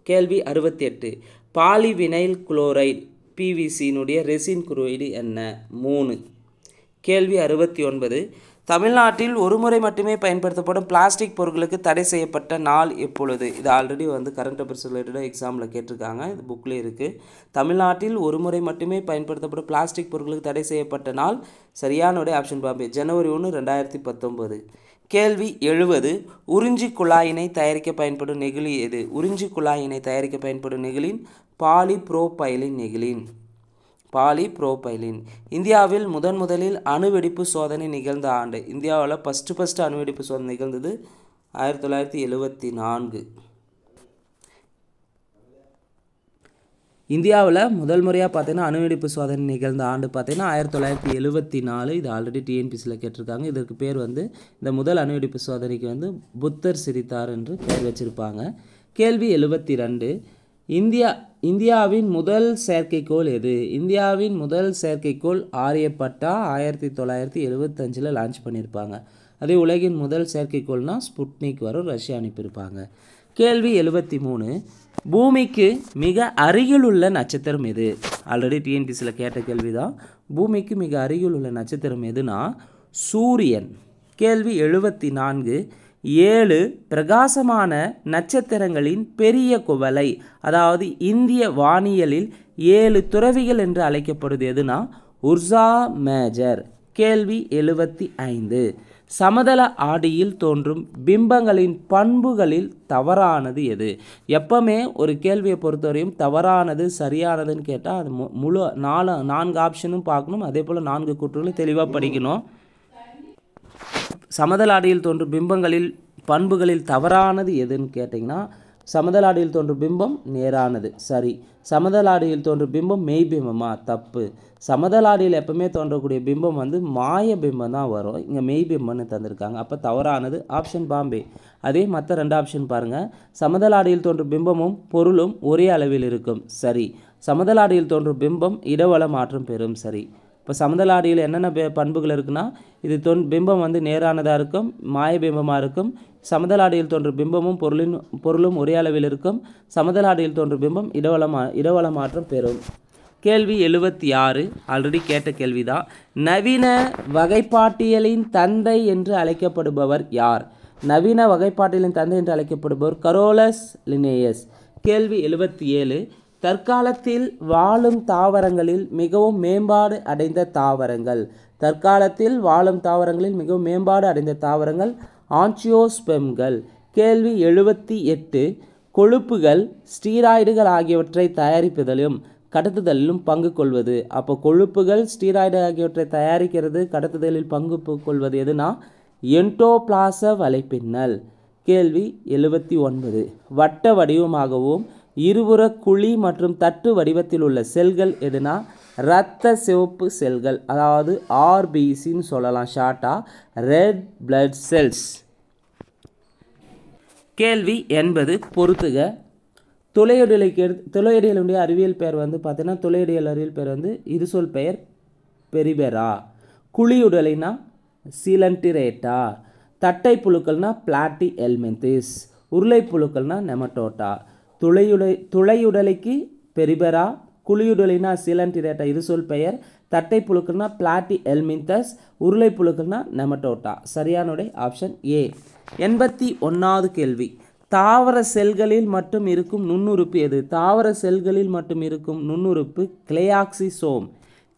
கேள்வி அறுபத்தி எட்டு பாலிவினைல் குளோரைடு பிவிசியினுடைய ரெசின் குறியீடு என்ன மூணு கேள்வி அறுபத்தி ஒன்பது தமிழ்நாட்டில் ஒருமுறை மட்டுமே பயன்படுத்தப்படும் பிளாஸ்டிக் பொருட்களுக்கு தடை செய்யப்பட்ட நாள் எப்பொழுது இது ஆல்ரெடி வந்து கரண்ட் அஃபேர்ஸ் ரிலேட்டடாக எக்ஸாமில் கேட்டிருக்காங்க இது புக்கில் இருக்குது தமிழ்நாட்டில் ஒரு முறை மட்டுமே பயன்படுத்தப்படும் பிளாஸ்டிக் பொருட்களுக்கு தடை செய்யப்பட்ட நாள் சரியானுடைய ஆப்ஷன் பாம்பே ஜனவரி ஒன்று ரெண்டாயிரத்தி பத்தொம்போது கேள்வி எழுபது உறிஞ்சி குழாயினை தயாரிக்க பயன்படும் நெகிழி எது உறிஞ்சி குழாயினை தயாரிக்க பயன்படும் நெகிழின் பாலிப்ரோபைலின் நெகிழின் பாலி புரோபைலின் இந்தியாவில் முதன் முதலில் அணுவெடிப்பு சோதனை நிகழ்ந்த ஆண்டு இந்தியாவில் ஃபஸ்ட்டு ஃபஸ்ட்டு அணுவெடிப்பு சோதனை நிகழ்ந்தது ஆயிரத்தி தொள்ளாயிரத்தி எழுபத்தி நான்கு இந்தியாவில் முதல் முறையாக பார்த்தீங்கன்னா அணுவெடிப்பு சோதனை நிகழ்ந்த ஆண்டு பார்த்தீங்கன்னா ஆயிரத்தி தொள்ளாயிரத்தி எழுவத்தி நாலு இது ஆல்ரெடி டிஎன்பிசியில் கேட்டிருக்காங்க இதற்கு பேர் வந்து இந்த முதல் அணுவெடிப்பு சோதனைக்கு வந்து புத்தர் சிரித்தார் என்று பெயர் வச்சுருப்பாங்க கேள்வி எழுவத்தி ரெண்டு இந்தியா இந்தியாவின் முதல் செயற்கைக்கோள் எது இந்தியாவின் முதல் செயற்கைக்கோள் ஆரியப்பட்டா ஆயிரத்தி தொள்ளாயிரத்தி எழுபத்தஞ்சில் லான்ச் பண்ணியிருப்பாங்க அதே உலகின் முதல் செயற்கைக்கோள்னால் ஸ்புட்னிக் வரும் ரஷ்யா அனுப்பியிருப்பாங்க கேள்வி எழுபத்தி மூணு பூமிக்கு மிக அருகில் உள்ள நட்சத்திரம் எது ஆல்ரெடி டிஎன்டிசியில் கேட்ட கேள்வி தான் பூமிக்கு மிக அருகில் உள்ள நட்சத்திரம் எதுனா சூரியன் கேள்வி எழுபத்தி நான்கு ஏழு பிரகாசமான நட்சத்திரங்களின் பெரிய குவலை அதாவது இந்திய வானியலில் ஏழு துறவிகள் என்று அழைக்கப்படுது எதுனா உர்சா மேஜர் கேள்வி எழுபத்தி ஐந்து சமதள ஆடியில் தோன்றும் பிம்பங்களின் பண்புகளில் தவறானது எது எப்பவுமே ஒரு கேள்வியை பொறுத்தவரையும் தவறானது சரியானதுன்னு கேட்டால் அது முழு நாலு நான்கு ஆப்ஷனும் பார்க்கணும் அதே போல் நான்கு குற்றங்களும் தெளிவாக படிக்கணும் சமதலாடியில் தோன்றும் பிம்பங்களில் பண்புகளில் தவறானது எதுன்னு கேட்டிங்கன்னா சமதலாடியில் தோன்றும் பிம்பம் நேரானது சரி சமதலாடியில் தோன்றும் பிம்பம் மெய் பிம்பமா தப்பு சமதலாடியில் எப்பவுமே தோன்றக்கூடிய பிம்பம் வந்து மாய பிம்பம் தான் வரும் இங்கே மெய் பிம்பம்னு தந்திருக்காங்க அப்போ தவறானது ஆப்ஷன் பாம்பே அதே மற்ற ரெண்டு ஆப்ஷன் பாருங்கள் சமதலாடியில் தோன்றும் பிம்பமும் பொருளும் ஒரே அளவில் இருக்கும் சரி சமதலாடியில் தோன்றும் பிம்பம் இடவள மாற்றம் பெறும் சரி இப்போ சமதளாடியில் என்னென்ன பண்புகள் இருக்குன்னா இது தொன் பிம்பம் வந்து நேரானதாக இருக்கும் மாய பிம்பமாக இருக்கும் சமதளாடியில் தோன்றும் பிம்பமும் பொருளின் பொருளும் ஒரே அளவில் இருக்கும் சமதளாடியில் தோன்றும் பிம்பம் இடவளமா இடவள மாற்றம் பெறும் கேள்வி எழுபத்தி ஆறு ஆல்ரெடி கேட்ட கேள்வி தான் நவீன வகைப்பாட்டியலின் தந்தை என்று அழைக்கப்படுபவர் யார் நவீன வகைப்பாட்டியலின் தந்தை என்று அழைக்கப்படுபவர் கரோலஸ் லினேயஸ் கேள்வி எழுபத்தி ஏழு தற்காலத்தில் வாழும் தாவரங்களில் மிகவும் மேம்பாடு அடைந்த தாவரங்கள் தற்காலத்தில் வாழும் தாவரங்களில் மிகவும் மேம்பாடு அடைந்த தாவரங்கள் ஆன்சியோஸ்பெம்கள் கேள்வி எழுபத்தி எட்டு கொழுப்புகள் ஸ்டீராய்டுகள் ஆகியவற்றை தயாரிப்பதிலும் கடத்துதலிலும் பங்கு கொள்வது அப்போ கொழுப்புகள் ஸ்டீராய்டு ஆகியவற்றை தயாரிக்கிறது கடத்துதலில் பங்கு கொள்வது எதுனா என்டோபிளாச வலைப்பின்னல் கேள்வி எழுபத்தி ஒன்பது வட்ட வடிவமாகவும் இருபுற குழி மற்றும் தட்டு வடிவத்தில் உள்ள செல்கள் எதுனா இரத்த சிவப்பு செல்கள் அதாவது ஆர்பிசின்னு சொல்லலாம் ஷார்ட்டாக ரெட் பிளட் செல்ஸ் கேள்வி என்பது பொறுத்துக துளையடியலுக்கு எடுத்து துளையடியலுடைய அறிவியல் பெயர் வந்து பார்த்தீங்கன்னா துளையடியல் அறிவியல் பெயர் வந்து இது சொல் பெயர் பெரிபெரா குழியுடலைனா சிலன்டிரேட்டா தட்டை புழுக்கள்னா பிளாட்டி எல்மெந்திஸ் உருளை புழுக்கள்னா நெமட்டோட்டா துளையுடை துளையுடலைக்கு பெரிபெரா குழியுடலினா சிலன்டிரேட்டா இது சொல் பெயர் தட்டை புழுக்கள்னா பிளாட்டி எல்மிந்தஸ் உருளை புழுக்கள்னா நெமட்டோட்டா சரியானுடைய ஆப்ஷன் ஏ எண்பத்தி ஒன்றாவது கேள்வி தாவர செல்களில் மட்டும் இருக்கும் நுண்ணுறுப்பு எது தாவர செல்களில் மட்டும் இருக்கும் நுண்ணுறுப்பு கிளையாக்சிசோம்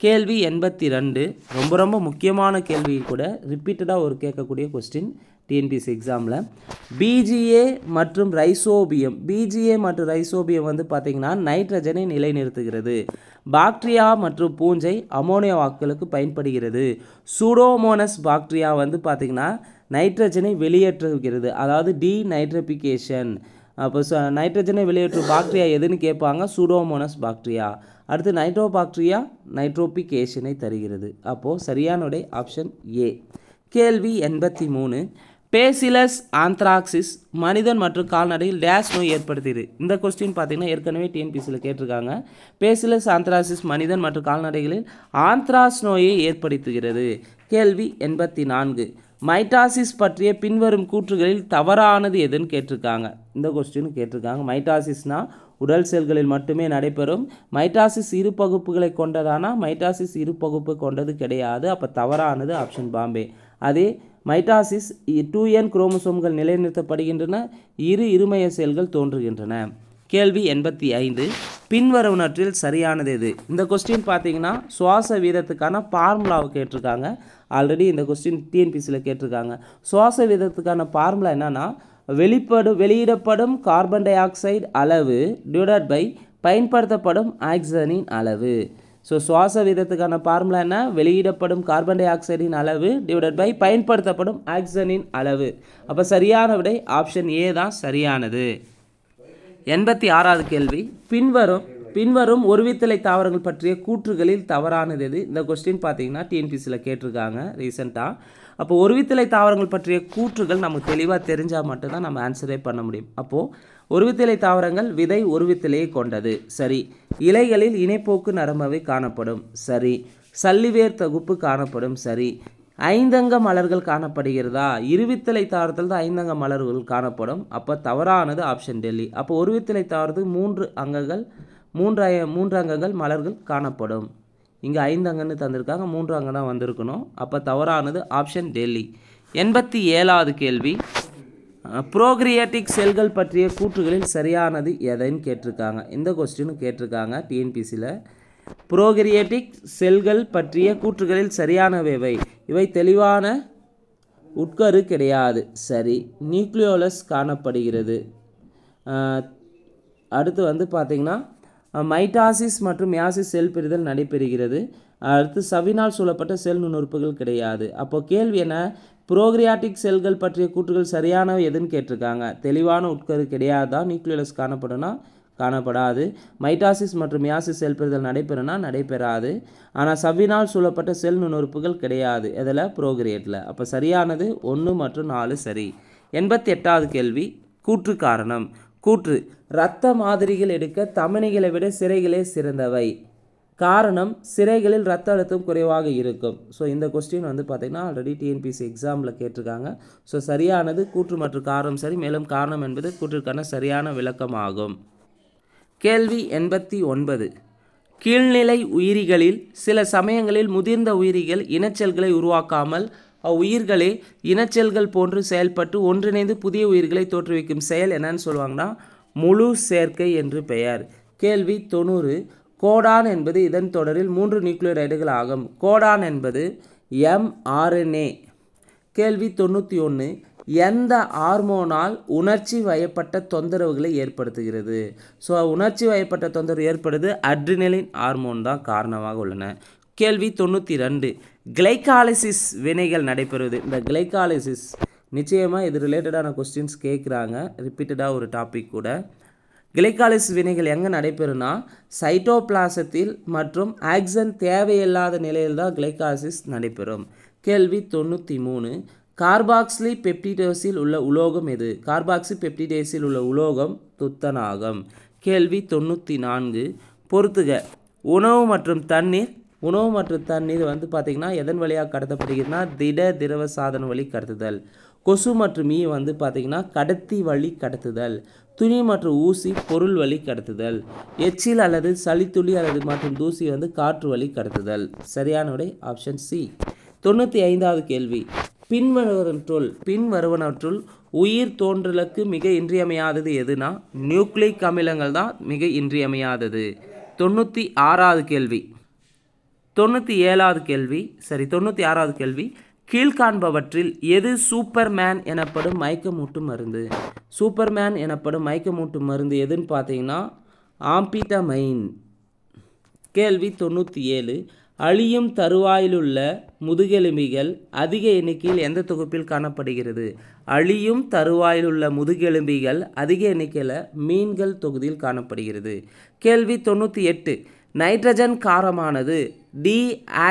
கேள்வி எண்பத்தி ரெண்டு ரொம்ப ரொம்ப முக்கியமான கேள்வி கூட ரிப்பீட்டடாக ஒரு கேட்கக்கூடிய கொஸ்டின் டிஎன்பிஎஸ்சி எக்ஸாமில் பிஜிஏ மற்றும் ரைசோபியம் பிஜிஏ மற்றும் ரைசோபியம் வந்து பார்த்திங்கன்னா நைட்ரஜனை நிலைநிறுத்துகிறது பாக்டீரியா மற்றும் பூஞ்சை அமோனியா அமோனியாவாக்களுக்கு பயன்படுகிறது சூடோமோனஸ் பாக்டீரியா வந்து பார்த்திங்கன்னா நைட்ரஜனை வெளியேற்றுகிறது அதாவது டி நைட்ரபிகேஷன் அப்போ நைட்ரஜனை வெளியேற்றும் பாக்டீரியா எதுன்னு கேட்பாங்க சூடோமோனஸ் பாக்டீரியா அடுத்து நைட்ரோ பாக்டீரியா நைட்ரோபிகேஷனை தருகிறது அப்போது சரியானுடைய ஆப்ஷன் ஏ கேள்வி எண்பத்தி மூணு பேசிலஸ் ஆந்த்ராக்சிஸ் மனிதன் மற்றும் கால்நடையில் டேஸ் நோய் ஏற்படுத்தியது இந்த கொஸ்டின் பார்த்தீங்கன்னா ஏற்கனவே டிஎன்பிசியில் கேட்டிருக்காங்க பேசிலஸ் ஆந்த்ராக்சிஸ் மனிதன் மற்றும் கால்நடைகளில் ஆந்த்ராஸ் நோயை ஏற்படுத்துகிறது கேள்வி எண்பத்தி நான்கு மைட்டாசிஸ் பற்றிய பின்வரும் கூற்றுகளில் தவறானது எதுன்னு கேட்டிருக்காங்க இந்த கொஸ்டின் கேட்டிருக்காங்க மைட்டாசிஸ்னால் உடல் செல்களில் மட்டுமே நடைபெறும் மைட்டாசிஸ் இரு பகுப்புகளை கொண்டதானா மைட்டாசிஸ் இரு பகுப்பு கொண்டது கிடையாது அப்போ தவறானது ஆப்ஷன் பாம்பே அதே மைட்டாசிஸ் டூ என் குரோமோசோம்கள் நிலைநிறுத்தப்படுகின்றன இரு இருமய செயல்கள் தோன்றுகின்றன கேள்வி எண்பத்தி ஐந்து பின்வருவனற்றில் சரியானது எது இந்த கொஸ்டின் பார்த்தீங்கன்னா சுவாச வீதத்துக்கான ஃபார்முலாவை கேட்டிருக்காங்க ஆல்ரெடி இந்த கொஸ்டின் டிஎன்பிசியில் கேட்டிருக்காங்க சுவாச வீதத்துக்கான ஃபார்முலா என்னென்னா வெளிப்படும் வெளியிடப்படும் கார்பன் டை ஆக்சைடு அளவு டிவைடட் பை பயன்படுத்தப்படும் ஆக்சிஜனின் அளவு ஸோ சுவாச வீதத்துக்கான ஃபார்முலா என்ன வெளியிடப்படும் கார்பன் டை ஆக்சைடின் அளவு டிவைடட் பை பயன்படுத்தப்படும் ஆக்சனின் அளவு அப்போ சரியான விடை ஆப்ஷன் ஏ தான் சரியானது எண்பத்தி ஆறாவது கேள்வி பின்வரும் பின்வரும் ஒருவித்தலை தாவரங்கள் பற்றிய கூற்றுகளில் தவறானது எது இந்த கொஸ்டின் பார்த்தீங்கன்னா டிஎன்பிசியில் கேட்டிருக்காங்க ரீசெண்டாக அப்போ ஒருவித்தலை தாவரங்கள் பற்றிய கூற்றுகள் நமக்கு தெளிவாக தெரிஞ்சால் மட்டும்தான் நம்ம ஆன்சரே பண்ண முடியும் அப்போது ஒருவித்திலை தாவரங்கள் விதை ஒருவித்திலையை கொண்டது சரி இலைகளில் இணைப்போக்கு நரம்பவை காணப்படும் சரி சல்லிவேர் தொகுப்பு காணப்படும் சரி ஐந்தங்க மலர்கள் காணப்படுகிறதா இருவித்தலை தாவரத்தில் தான் ஐந்தங்க மலர்கள் காணப்படும் அப்போ தவறானது ஆப்ஷன் டெல்லி அப்போ ஒருவித்திலை தாவரத்துக்கு மூன்று அங்கங்கள் மூன்று மூன்று அங்கங்கள் மலர்கள் காணப்படும் இங்கே ஐந்தங்கன்னு தந்திருக்காங்க மூன்று அங்கன்னா தான் வந்திருக்கணும் அப்போ தவறானது ஆப்ஷன் டெல்லி எண்பத்தி ஏழாவது கேள்வி ப்ரோக்ரியேட்டிக் செல்கள் பற்றிய கூற்றுகளில் சரியானது எதைன்னு கேட்டிருக்காங்க இந்த கொஸ்டின் கேட்டிருக்காங்க டிஎன்பிசியில் புரோகிரியேட்டிக் செல்கள் பற்றிய கூற்றுகளில் சரியானவை இவை தெளிவான உட்கரு கிடையாது சரி நியூக்ளியோலஸ் காணப்படுகிறது அடுத்து வந்து பார்த்திங்கன்னா மைட்டாசிஸ் மற்றும் மியாசிஸ் செல் பிரிதல் நடைபெறுகிறது அடுத்து சவினால் சூழப்பட்ட செல் நுண்ணுறுப்புகள் கிடையாது அப்போது கேள்வி என்ன புரோக்ரியாட்டிக் செல்கள் பற்றிய கூற்றுகள் சரியானவை எதுன்னு கேட்டிருக்காங்க தெளிவான உட்கரு கிடையாது தான் நியூக்ளியஸ் காணப்படும்னா காணப்படாது மைட்டாசிஸ் மற்றும் மியாசிஸ் செல் பிரிதல் நடைபெறும்னா நடைபெறாது ஆனால் சவ்வினால் சூழப்பட்ட செல் நுண்ணுறுப்புகள் கிடையாது இதில் புரோகிரியேட்டில் அப்போ சரியானது ஒன்று மற்றும் நாலு சரி எண்பத்தி எட்டாவது கேள்வி கூற்று காரணம் கூற்று இரத்த மாதிரிகள் எடுக்க தமணிகளை விட சிறைகளே சிறந்தவை காரணம் சிறைகளில் ரத்த அழுத்தம் குறைவாக இருக்கும் ஸோ இந்த கொஸ்டின் வந்து பார்த்திங்கன்னா ஆல்ரெடி டிஎன்பிசி எக்ஸாமில் கேட்டிருக்காங்க ஸோ சரியானது கூற்று மற்றும் காரணம் சரி மேலும் காரணம் என்பது கூற்றிற்கான சரியான விளக்கம் ஆகும் கேள்வி எண்பத்தி ஒன்பது கீழ்நிலை உயிரிகளில் சில சமயங்களில் முதிர்ந்த உயிரிகள் இனச்செல்களை உருவாக்காமல் அவ்வுயிர்களே இனச்செல்கள் போன்று செயல்பட்டு ஒன்றிணைந்து புதிய உயிர்களை தோற்றுவிக்கும் செயல் என்னன்னு சொல்லுவாங்கன்னா முழு சேர்க்கை என்று பெயர் கேள்வி தொண்ணூறு கோடான் என்பது இதன் தொடரில் மூன்று நியூக்ளியரைடுகள் ஆகும் கோடான் என்பது எம்ஆர்என்ஏ கேள்வி தொண்ணூற்றி ஒன்று எந்த ஹார்மோனால் உணர்ச்சி வயப்பட்ட தொந்தரவுகளை ஏற்படுத்துகிறது ஸோ உணர்ச்சி வயப்பட்ட தொந்தரவு ஏற்படுது அட்ரினலின் ஹார்மோன் தான் காரணமாக உள்ளன கேள்வி தொண்ணூற்றி ரெண்டு கிளைகாலிசிஸ் வினைகள் நடைபெறுவது இந்த கிளைகாலிசிஸ் நிச்சயமாக இது ரிலேட்டடான கொஸ்டின்ஸ் கேட்குறாங்க ரிப்பீட்டடாக ஒரு டாபிக் கூட கிளைக்காலிஸ் வினைகள் எங்கே நடைபெறும்னா சைட்டோபிளாசத்தில் மற்றும் ஆக்சன் தேவையில்லாத நிலையில் தான் கிளைக்காலிசிஸ் நடைபெறும் கேள்வி தொண்ணூற்றி மூணு கார்பாக்ஸ்லி பெப்டிடேஸில் உள்ள உலோகம் எது கார்பாக்சி பெப்டிடேஸில் உள்ள உலோகம் துத்தநாகம் கேள்வி தொண்ணூற்றி நான்கு பொறுத்துக உணவு மற்றும் தண்ணீர் உணவு மற்றும் தண்ணீர் வந்து பார்த்திங்கன்னா எதன் வழியாக கடத்தப்படுகிறதுனா திட திரவ சாதன வழி கடத்துதல் கொசு மற்றும் ஈ வந்து பார்த்திங்கன்னா கடத்தி வழி கடத்துதல் துணி மற்றும் ஊசி பொருள் வழி கடத்துதல் எச்சில் அல்லது சளித்துளி அல்லது மற்றும் தூசி வந்து காற்று வழி கடத்துதல் சரியான உடைய ஆப்ஷன் சி தொண்ணூற்றி ஐந்தாவது கேள்வி பின்வருவனற்றுள் பின்வருவனற்றுள் உயிர் தோன்றலுக்கு மிக இன்றியமையாதது எதுனா நியூக்ளிக் அமிலங்கள் தான் மிக இன்றியமையாதது தொண்ணூற்றி ஆறாவது கேள்வி தொண்ணூற்றி ஏழாவது கேள்வி சரி தொண்ணூற்றி ஆறாவது கேள்வி கீழ்காண்பவற்றில் எது சூப்பர்மேன் எனப்படும் மயக்கமூட்டு மருந்து சூப்பர்மேன் எனப்படும் மயக்கமூட்டு மருந்து எதுன்னு பார்த்தீங்கன்னா ஆம்பிட்டமைன் கேள்வி தொண்ணூற்றி ஏழு அழியும் தருவாயிலுள்ள முதுகெலும்பிகள் அதிக எண்ணிக்கையில் எந்த தொகுப்பில் காணப்படுகிறது அழியும் தருவாயிலுள்ள முதுகெலும்பிகள் அதிக எண்ணிக்கையில் மீன்கள் தொகுதியில் காணப்படுகிறது கேள்வி தொண்ணூற்றி எட்டு நைட்ரஜன் காரமானது டி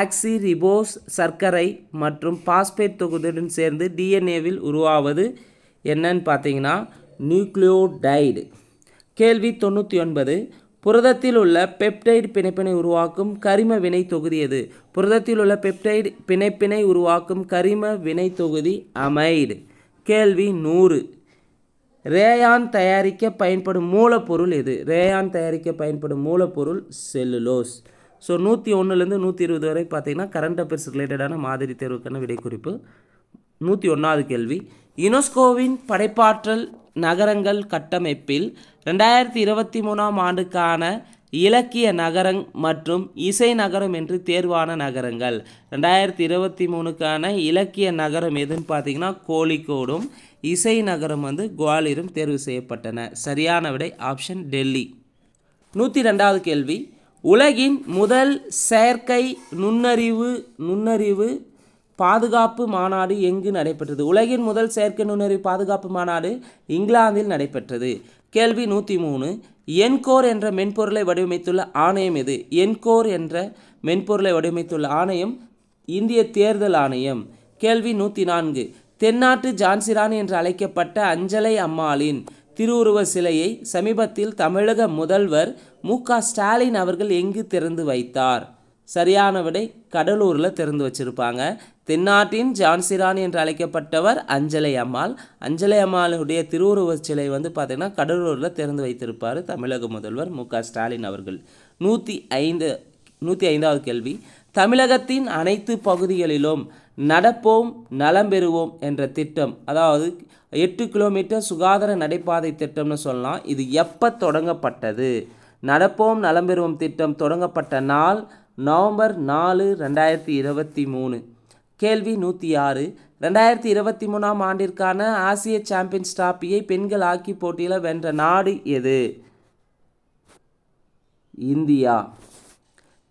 ஆக்சிரிபோஸ் சர்க்கரை மற்றும் பாஸ்பேட் தொகுதியுடன் சேர்ந்து டிஎன்ஏவில் உருவாவது என்னன்னு பார்த்தீங்கன்னா நியூக்ளியோடைடு கேள்வி தொண்ணூற்றி ஒன்பது புரதத்தில் உள்ள பெப்டைடு பிணைப்பினை உருவாக்கும் கரிம வினை தொகுதி எது புரதத்தில் உள்ள பெப்டைடு பிணைப்பினை உருவாக்கும் கரிம வினை தொகுதி அமைடு கேள்வி நூறு ரேயான் தயாரிக்க பயன்படும் மூலப்பொருள் எது ரேயான் தயாரிக்க பயன்படும் மூலப்பொருள் செல்லுலோஸ் ஸோ நூற்றி ஒன்றுலேருந்து நூற்றி இருபது வரை பார்த்திங்கன்னா கரண்ட் அஃபேர்ஸ் ரிலேட்டடான மாதிரி தேர்வுக்கான விடைக்குறிப்பு நூற்றி ஒன்றாவது கேள்வி யுனெஸ்கோவின் படைப்பாற்றல் நகரங்கள் கட்டமைப்பில் ரெண்டாயிரத்தி இருபத்தி மூணாம் ஆண்டுக்கான இலக்கிய நகரம் மற்றும் இசை நகரம் என்று தேர்வான நகரங்கள் ரெண்டாயிரத்தி இருபத்தி மூணுக்கான இலக்கிய நகரம் எதுன்னு பார்த்திங்கன்னா கோழிக்கோடும் இசை நகரம் வந்து குவாலியரும் தேர்வு செய்யப்பட்டன சரியான விடை ஆப்ஷன் டெல்லி நூற்றி ரெண்டாவது கேள்வி உலகின் முதல் செயற்கை நுண்ணறிவு நுண்ணறிவு பாதுகாப்பு மாநாடு எங்கு நடைபெற்றது உலகின் முதல் செயற்கை நுண்ணறிவு பாதுகாப்பு மாநாடு இங்கிலாந்தில் நடைபெற்றது கேள்வி நூற்றி மூணு என்கோர் என்ற மென்பொருளை வடிவமைத்துள்ள ஆணையம் எது என்கோர் என்ற மென்பொருளை வடிவமைத்துள்ள ஆணையம் இந்திய தேர்தல் ஆணையம் கேள்வி நூற்றி நான்கு தென்னாட்டு ஜான்சிரான் என்று அழைக்கப்பட்ட அஞ்சலை அம்மாளின் திருவுருவ சிலையை சமீபத்தில் தமிழக முதல்வர் மு ஸ்டாலின் அவர்கள் எங்கு திறந்து வைத்தார் சரியான விடை கடலூரில் திறந்து வச்சுருப்பாங்க தென்னாட்டின் ஜான்சிராணி என்று அழைக்கப்பட்டவர் அஞ்சலை அம்மாள் அஞ்சலை அம்மாளுடைய திருவுருவச் சிலை வந்து பார்த்திங்கன்னா கடலூரில் திறந்து வைத்திருப்பார் தமிழக முதல்வர் மு ஸ்டாலின் அவர்கள் நூற்றி ஐந்து நூற்றி ஐந்தாவது கேள்வி தமிழகத்தின் அனைத்து பகுதிகளிலும் நடப்போம் நலம் பெறுவோம் என்ற திட்டம் அதாவது எட்டு கிலோமீட்டர் சுகாதார நடைபாதை திட்டம்னு சொல்லலாம் இது எப்போ தொடங்கப்பட்டது நடப்போம் நலம்பெறுவோம் திட்டம் தொடங்கப்பட்ட நாள் நவம்பர் நாலு ரெண்டாயிரத்தி இருபத்தி மூணு கேள்வி நூற்றி ஆறு ரெண்டாயிரத்தி இருபத்தி மூணாம் ஆண்டிற்கான ஆசிய சாம்பியன்ஸ் டிராபியை பெண்கள் ஆக்கி போட்டியில் வென்ற நாடு எது இந்தியா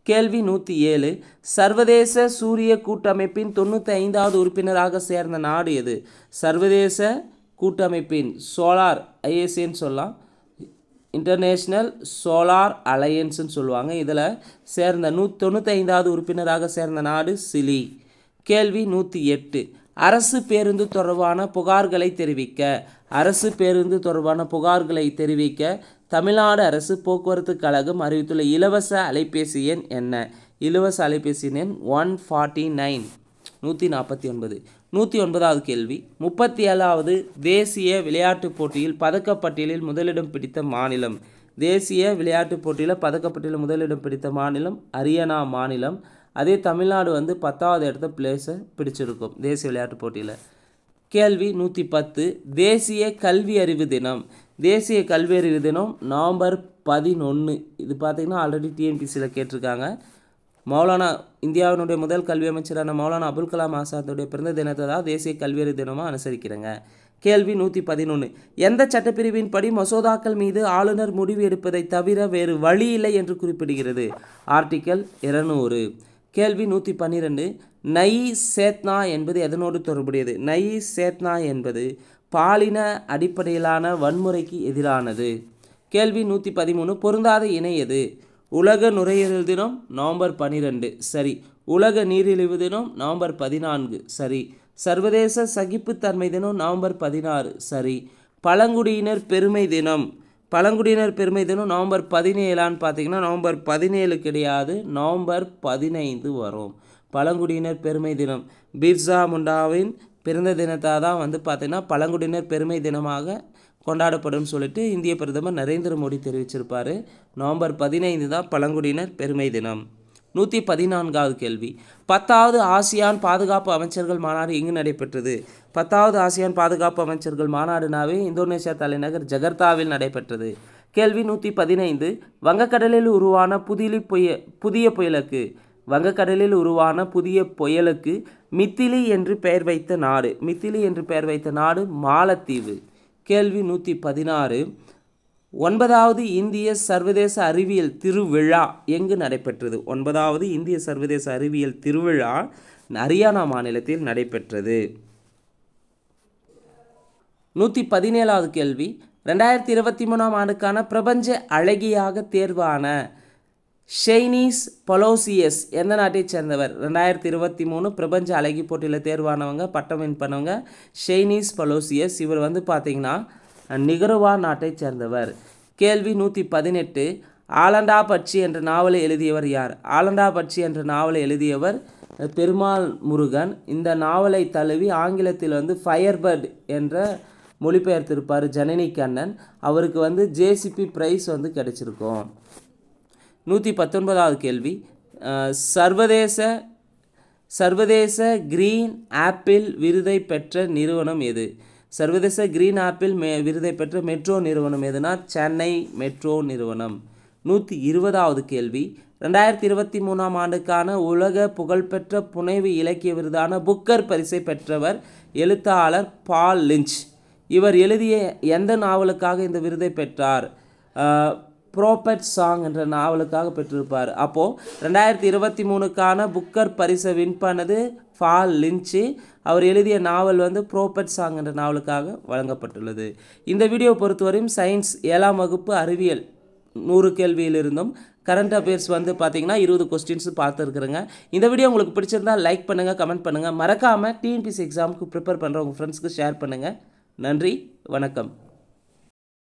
கேள்வி நூற்றி ஏழு சர்வதேச சூரிய கூட்டமைப்பின் தொண்ணூற்றி ஐந்தாவது உறுப்பினராக சேர்ந்த நாடு எது சர்வதேச கூட்டமைப்பின் சோலார் ஐஎஸ்ஏன்னு சொல்லலாம் இன்டர்நேஷ்னல் சோலார் அலையன்ஸ்னு சொல்லுவாங்க இதில் சேர்ந்த நூ தொண்ணூத்தைந்தாவது உறுப்பினராக சேர்ந்த நாடு சிலி கேள்வி நூற்றி எட்டு அரசு பேருந்து தொடர்பான புகார்களை தெரிவிக்க அரசு பேருந்து தொடர்பான புகார்களை தெரிவிக்க தமிழ்நாடு அரசு போக்குவரத்து கழகம் அறிவித்துள்ள இலவச அலைபேசி எண் என்ன இலவச அலைபேசி எண் ஒன் ஃபார்ட்டி நைன் நூற்றி நாற்பத்தி ஒன்பது நூற்றி ஒன்பதாவது கேள்வி முப்பத்தி ஏழாவது தேசிய விளையாட்டுப் போட்டியில் பதக்கப்பட்டியலில் முதலிடம் பிடித்த மாநிலம் தேசிய விளையாட்டுப் போட்டியில் பதக்கப்பட்டியலில் முதலிடம் பிடித்த மாநிலம் ஹரியானா மாநிலம் அதே தமிழ்நாடு வந்து பத்தாவது இடத்த பிளேஸை பிடிச்சிருக்கும் தேசிய விளையாட்டுப் போட்டியில் கேள்வி நூற்றி பத்து தேசிய கல்வி அறிவு தினம் தேசிய கல்வி அறிவு தினம் நவம்பர் பதினொன்று இது பார்த்திங்கன்னா ஆல்ரெடி டிஎன்பிசியில் கேட்டிருக்காங்க மௌலானா இந்தியாவினுடைய முதல் கல்வி அமைச்சரான மௌலானா அபுல் கலாம் ஆசாத்துடைய பிறந்த தினத்தை தான் தேசிய கல்வியறி தினமாக அனுசரிக்கிறேங்க கேள்வி நூற்றி பதினொன்று எந்த சட்டப்பிரிவின் படி மசோதாக்கள் மீது ஆளுநர் முடிவு எடுப்பதை தவிர வேறு வழி இல்லை என்று குறிப்பிடுகிறது ஆர்டிக்கல் இருநூறு கேள்வி நூற்றி பன்னிரெண்டு நை சேத்னா என்பது எதனோடு தொடர்புடையது நை சேத்னா என்பது பாலின அடிப்படையிலான வன்முறைக்கு எதிரானது கேள்வி நூற்றி பதிமூணு பொருந்தாத இணை எது உலக நுரையீரல் தினம் நவம்பர் பனிரெண்டு சரி உலக நீரிழிவு தினம் நவம்பர் பதினான்கு சரி சர்வதேச சகிப்புத்தன்மை தினம் நவம்பர் பதினாறு சரி பழங்குடியினர் பெருமை தினம் பழங்குடியினர் பெருமை தினம் நவம்பர் பதினேழான்னு பார்த்தீங்கன்னா நவம்பர் பதினேழு கிடையாது நவம்பர் பதினைந்து வரும் பழங்குடியினர் பெருமை தினம் பிர்சா முண்டாவின் பிறந்த தினத்தாக தான் வந்து பார்த்திங்கன்னா பழங்குடியினர் பெருமை தினமாக கொண்டாடப்படும் சொல்லிட்டு இந்திய பிரதமர் நரேந்திர மோடி தெரிவிச்சிருப்பார் நவம்பர் பதினைந்து தான் பழங்குடியினர் பெருமை தினம் நூற்றி பதினான்காவது கேள்வி பத்தாவது ஆசியான் பாதுகாப்பு அமைச்சர்கள் மாநாடு எங்கு நடைபெற்றது பத்தாவது ஆசியான் பாதுகாப்பு அமைச்சர்கள் மாநாடுனாவே இந்தோனேஷியா தலைநகர் ஜகர்த்தாவில் நடைபெற்றது கேள்வி நூற்றி பதினைந்து வங்கக்கடலில் உருவான புதிலி புய புதிய புயலுக்கு வங்கக்கடலில் உருவான புதிய புயலுக்கு மித்திலி என்று பெயர் வைத்த நாடு மித்திலி என்று பெயர் வைத்த நாடு மாலத்தீவு கேள்வி நூற்றி பதினாறு ஒன்பதாவது இந்திய சர்வதேச அறிவியல் திருவிழா எங்கு நடைபெற்றது ஒன்பதாவது இந்திய சர்வதேச அறிவியல் திருவிழா ஹரியானா மாநிலத்தில் நடைபெற்றது நூற்றி பதினேழாவது கேள்வி ரெண்டாயிரத்தி இருபத்தி மூணாம் ஆண்டுக்கான பிரபஞ்ச அழகியாக தேர்வான ஷெய்னீஸ் பொலோசியஸ் எந்த நாட்டை சேர்ந்தவர் ரெண்டாயிரத்தி இருபத்தி மூணு பிரபஞ்ச அழகி போட்டியில் தேர்வானவங்க பட்டம் வின் பண்ணவங்க ஷெய்னீஸ் பொலோசியஸ் இவர் வந்து பார்த்தீங்கன்னா நிகரவா நாட்டை சேர்ந்தவர் கேள்வி நூற்றி பதினெட்டு ஆலண்டா பட்சி என்ற நாவலை எழுதியவர் யார் ஆலண்டா பட்சி என்ற நாவலை எழுதியவர் பெருமாள் முருகன் இந்த நாவலை தழுவி ஆங்கிலத்தில் வந்து ஃபயர்பர்ட் என்ற மொழிபெயர்த்திருப்பார் ஜனனி கண்ணன் அவருக்கு வந்து ஜேசிபி ப்ரைஸ் வந்து கிடைச்சிருக்கும் நூற்றி பத்தொன்பதாவது கேள்வி சர்வதேச சர்வதேச கிரீன் ஆப்பிள் விருதை பெற்ற நிறுவனம் எது சர்வதேச கிரீன் ஆப்பிள் மே விருதை பெற்ற மெட்ரோ நிறுவனம் எதுனா சென்னை மெட்ரோ நிறுவனம் நூற்றி இருபதாவது கேள்வி ரெண்டாயிரத்தி இருபத்தி மூணாம் ஆண்டுக்கான உலக புகழ்பெற்ற புனைவு இலக்கிய விருதான புக்கர் பரிசை பெற்றவர் எழுத்தாளர் பால் லிஞ்ச் இவர் எழுதிய எந்த நாவலுக்காக இந்த விருதை பெற்றார் ப்ரோபெட் சாங் என்ற நாவலுக்காக பெற்றிருப்பார் அப்போது ரெண்டாயிரத்தி இருபத்தி மூணுக்கான புக்கர் பரிசை வின் பண்ணது ஃபால் லிஞ்சு அவர் எழுதிய நாவல் வந்து ப்ரோபெட் சாங் என்ற நாவலுக்காக வழங்கப்பட்டுள்ளது இந்த வீடியோ பொறுத்தவரையும் சயின்ஸ் ஏழாம் வகுப்பு அறிவியல் நூறு கேள்வியிலிருந்தும் கரண்ட் அஃபேர்ஸ் வந்து பார்த்திங்கன்னா இருபது கொஸ்டின்ஸ் பார்த்துருக்குறேங்க இந்த வீடியோ உங்களுக்கு பிடிச்சிருந்தால் லைக் பண்ணுங்கள் கமெண்ட் பண்ணுங்கள் மறக்காமல் டிஎன்பிசி எக்ஸாமுக்கு ப்ரிப்பேர் பண்ணுற உங்கள் ஃப்ரெண்ட்ஸ்க்கு ஷேர் பண்ணுங்கள் நன்றி வணக்கம்